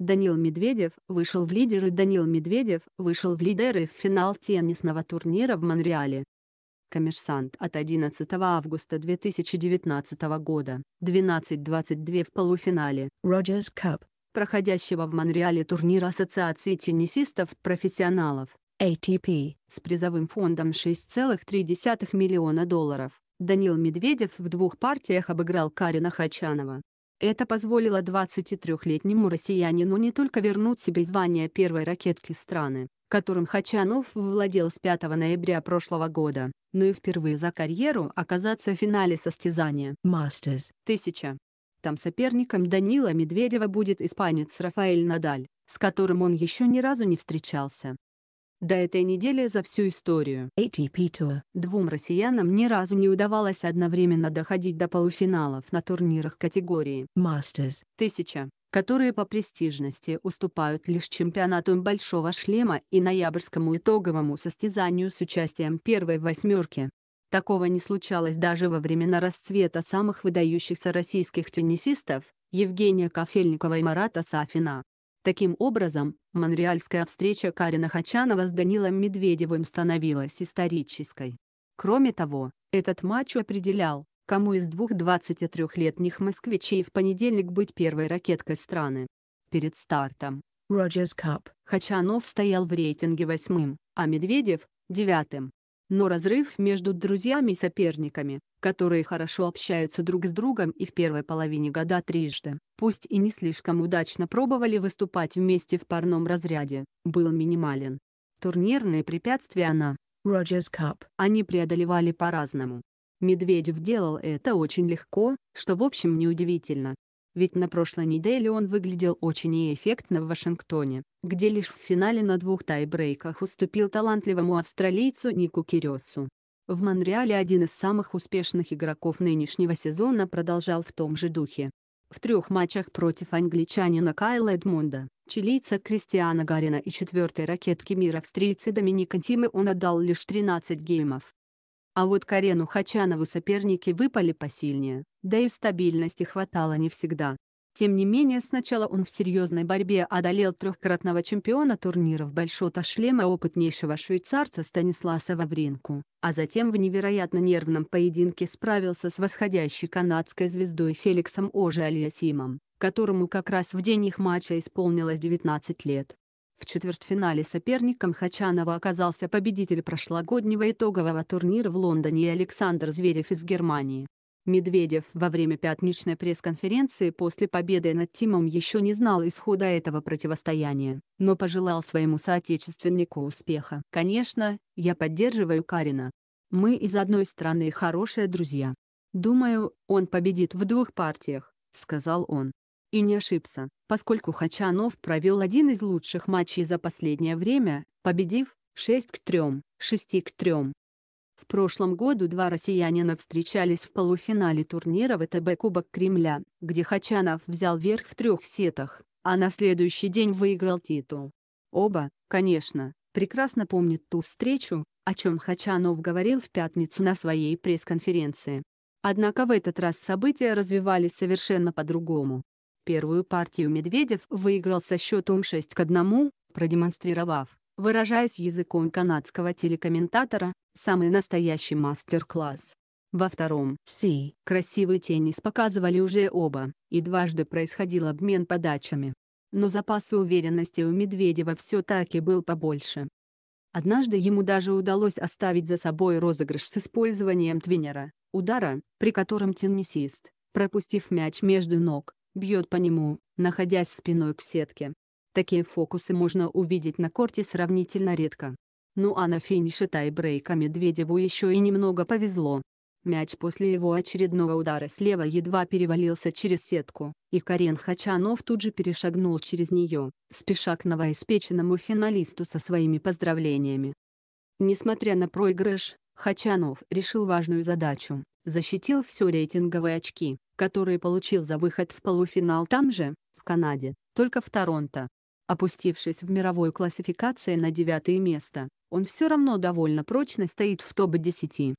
Данил Медведев вышел в лидеры Данил Медведев вышел в лидеры в финал теннисного турнира в Монреале. Коммерсант от 11 августа 2019 года, 12:22 в полуфинале Rogers Cup, проходящего в Монреале турнира Ассоциации теннисистов-профессионалов ATP с призовым фондом 6,3 миллиона долларов. Данил Медведев в двух партиях обыграл Карина Хачанова, это позволило 23-летнему россиянину не только вернуть себе звание первой ракетки страны, которым Хачанов владел с 5 ноября прошлого года, но и впервые за карьеру оказаться в финале состязания Masters 1000. Там соперником Данила Медведева будет испанец Рафаэль Надаль, с которым он еще ни разу не встречался. До этой недели за всю историю ATP Tour двум россиянам ни разу не удавалось одновременно доходить до полуфиналов на турнирах категории Masters 1000, которые по престижности уступают лишь чемпионату Большого Шлема и ноябрьскому итоговому состязанию с участием первой восьмерки. Такого не случалось даже во времена расцвета самых выдающихся российских теннисистов Евгения Кофельникова и Марата Сафина. Таким образом, монреальская встреча Карина Хачанова с Данилом Медведевым становилась исторической. Кроме того, этот матч определял, кому из двух 23-летних москвичей в понедельник быть первой ракеткой страны. Перед стартом Роджерс Кап Хачанов стоял в рейтинге восьмым, а Медведев – девятым но разрыв между друзьями и соперниками, которые хорошо общаются друг с другом и в первой половине года трижды, пусть и не слишком удачно пробовали выступать вместе в парном разряде, был минимален. Турнирные препятствия на Rogers Cup они преодолевали по-разному. Медведев делал это очень легко, что в общем неудивительно, ведь на прошлой неделе он выглядел очень неэффектно в Вашингтоне, где лишь в финале на двух тайбрейках уступил талантливому австралийцу Нику Кирёсу. В Монреале один из самых успешных игроков нынешнего сезона продолжал в том же духе. В трех матчах против англичанина Кайла Эдмунда, чилийца Кристиана Гарина и четвертой ракетки мира австрийцы Доминика Тимы он отдал лишь 13 геймов. А вот Карену Хачанову соперники выпали посильнее, да и стабильности хватало не всегда. Тем не менее, сначала он в серьезной борьбе одолел трехкратного чемпиона турнира в Большота Шлема опытнейшего швейцарца Станисласа Вавринку, а затем в невероятно нервном поединке справился с восходящей канадской звездой Феликсом Оже Альясимом, которому как раз в день их матча исполнилось 19 лет. В четвертьфинале соперником Хачанова оказался победитель прошлогоднего итогового турнира в Лондоне и Александр Зверев из Германии. Медведев во время пятничной пресс-конференции после победы над Тимом еще не знал исхода этого противостояния, но пожелал своему соотечественнику успеха. «Конечно, я поддерживаю Карина. Мы из одной страны хорошие друзья. Думаю, он победит в двух партиях», — сказал он. И не ошибся, поскольку Хачанов провел один из лучших матчей за последнее время, победив 6 к 3, 6 к 3. В прошлом году два россиянина встречались в полуфинале турнира ВТБ Кубок Кремля, где Хачанов взял верх в трех сетах, а на следующий день выиграл титул. Оба, конечно, прекрасно помнят ту встречу, о чем Хачанов говорил в пятницу на своей пресс-конференции. Однако в этот раз события развивались совершенно по-другому. Первую партию Медведев выиграл со счетом 6 к 1, продемонстрировав, выражаясь языком канадского телекомментатора, самый настоящий мастер-класс. Во втором «Си» красивый теннис показывали уже оба, и дважды происходил обмен подачами. Но запаса уверенности у Медведева все-таки был побольше. Однажды ему даже удалось оставить за собой розыгрыш с использованием твинера, удара, при котором теннисист, пропустив мяч между ног, бьет по нему, находясь спиной к сетке. Такие фокусы можно увидеть на корте сравнительно редко. Ну а на финише тайбрейка Медведеву еще и немного повезло. Мяч после его очередного удара слева едва перевалился через сетку, и Карен Хачанов тут же перешагнул через нее, спеша к новоиспеченному финалисту со своими поздравлениями. Несмотря на проигрыш, Хачанов решил важную задачу защитил все рейтинговые очки, которые получил за выход в полуфинал там же, в Канаде, только в Торонто. Опустившись в мировой классификации на девятое место, он все равно довольно прочно стоит в топ-10.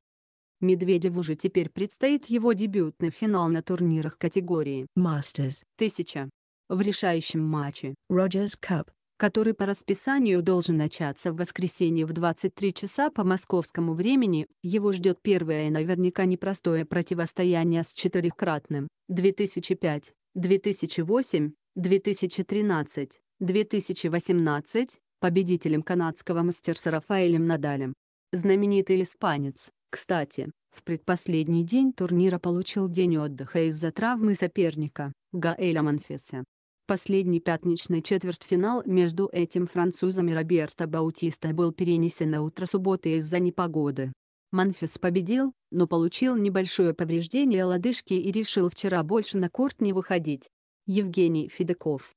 Медведеву же теперь предстоит его дебютный финал на турнирах категории Masters 1000. В решающем матче Rogers Cup который по расписанию должен начаться в воскресенье в 23 часа по московскому времени, его ждет первое и наверняка непростое противостояние с четырехкратным 2005, 2008, 2013, 2018 победителем канадского мастерса Рафаэлем Надалем. Знаменитый испанец, кстати, в предпоследний день турнира получил день отдыха из-за травмы соперника, Гаэля Манфеса. Последний пятничный четвертьфинал между этим французом и Роберто Баутиста был перенесен на утро субботы из-за непогоды. Манфис победил, но получил небольшое повреждение лодыжки и решил вчера больше на корт не выходить. Евгений Федяков